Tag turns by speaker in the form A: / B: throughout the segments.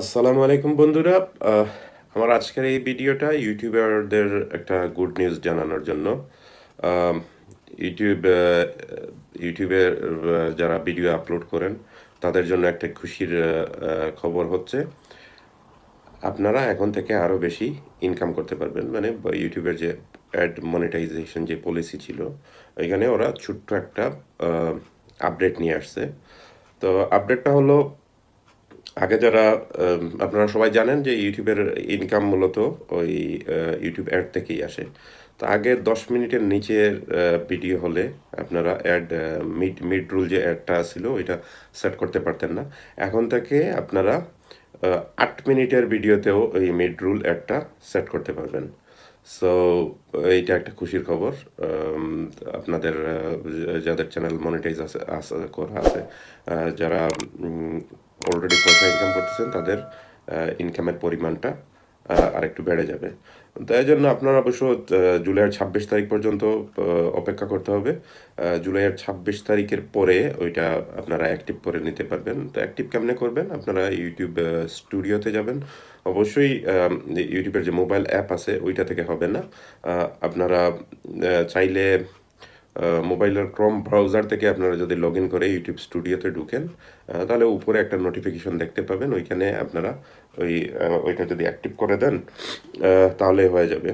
A: আসসালামু আলাইকুম বন্ধুরা আমার আজকের এই ভিডিওটা ইউটিউবারদের একটা গুড নিউজ জানানোর জন্য ইউটিউব ইউটিউবে যারা ভিডিও আপলোড করেন তাদের জন্য একটা খুশির খবর হচ্ছে আপনারা এখন থেকে আরও বেশি ইনকাম করতে পারবেন মানে ইউটিউবের যে অ্যাড মনিটাইজেশন যে পলিসি ছিল এখানে ওরা ছোট্ট একটা আপডেট নিয়ে আসছে তো আপডেটটা হলো আগে যারা আপনারা সবাই জানেন যে ইউটিউবের ইনকাম মূলত ওই ইউটিউব অ্যাড থেকেই আসে তো আগে দশ মিনিটের নিচের ভিডিও হলে আপনারা অ্যাড মিড মিড রুল যে অ্যাডটা ছিল ওইটা সেট করতে পারতেন না এখন থেকে আপনারা আট মিনিটের ভিডিওতেও এই মিড রুল অ্যাডটা সেট করতে পারবেন সো এইটা একটা খুশির খবর আপনাদের যাদের চ্যানেল মনিটাইজ আছে করা আছে যারা অলরেডি পয়সা ইনকাম করতেছেন তাদের ইনকামের পরিমাণটা আর একটু বেড়ে যাবে তাই জন্য আপনার অবশ্য জুলাইয়ের ছাব্বিশ তারিখ পর্যন্ত অপেক্ষা করতে হবে জুলাইয়ের ছাব্বিশ তারিখের পরে ওইটা আপনারা অ্যাক্টিভ করে নিতে পারবেন তো অ্যাক্টিভ কেমনে করবেন আপনারা ইউটিউব স্টুডিওতে যাবেন অবশ্যই ইউটিউবের যে মোবাইল অ্যাপ আছে ওইটা থেকে হবে না আপনারা চাইলে মোবাইলের ক্রম ব্রাউজার থেকে আপনারা যদি লগ ইন করে ইউটিউব স্টুডিওতে ঢুকেন তাহলে উপরে একটা নোটিফিকেশন দেখতে পাবেন ওইখানে আপনারা ওই ওইটা যদি অ্যাক্টিভ করে দেন তাহলে হয়ে যাবে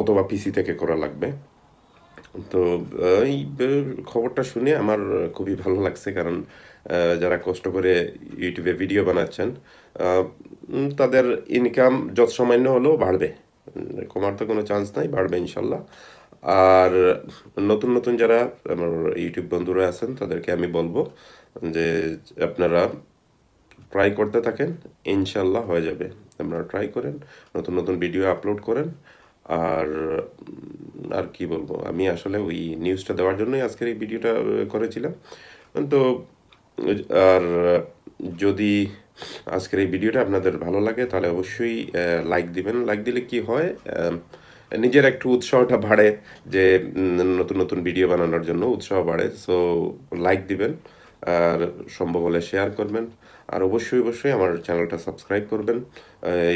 A: অথবা পিসি থেকে করা লাগবে তো এই খবরটা শুনে আমার খুবই ভালো লাগছে কারণ যারা কষ্ট করে ইউটিউবে ভিডিও বানাচ্ছেন তাদের ইনকাম যত সামান্য হলেও বাড়বে কমার তো কোনো চান্স নাই বাড়বে ইনশাল্লাহ আর নতুন নতুন যারা আমার ইউটিউব বন্ধুরা আছেন তাদেরকে আমি বলবো যে আপনারা ট্রাই করতে থাকেন ইনশাল্লাহ হয়ে যাবে আপনারা ট্রাই করেন নতুন নতুন ভিডিও আপলোড করেন আর আর কি বলবো আমি আসলে ওই নিউজটা দেওয়ার জন্যই আজকের এই ভিডিওটা করেছিলাম তো আর যদি আজকের এই ভিডিওটা আপনাদের ভালো লাগে তাহলে অবশ্যই লাইক দিবেন লাইক দিলে কি হয় নিজের একটু উৎসাহটা বাড়ে যে নতুন নতুন ভিডিও বানানোর জন্য উৎসাহ বাড়ে সো লাইক দিবেন আর সম্ভব হলে শেয়ার করবেন আর অবশ্যই অবশ্যই আমার চ্যানেলটা সাবস্ক্রাইব করবেন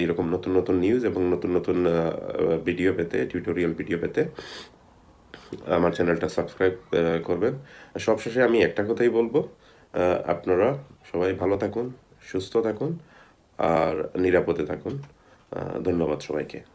A: এইরকম নতুন নতুন নিউজ এবং নতুন নতুন ভিডিও পেতে টিউটোরিয়াল ভিডিও পেতে আমার চ্যানেলটা সাবস্ক্রাইব করবেন সবশেষে আমি একটা কথাই বলবো আপনারা সবাই ভালো থাকুন সুস্থ থাকুন আর নিরাপদে থাকুন ধন্যবাদ সবাইকে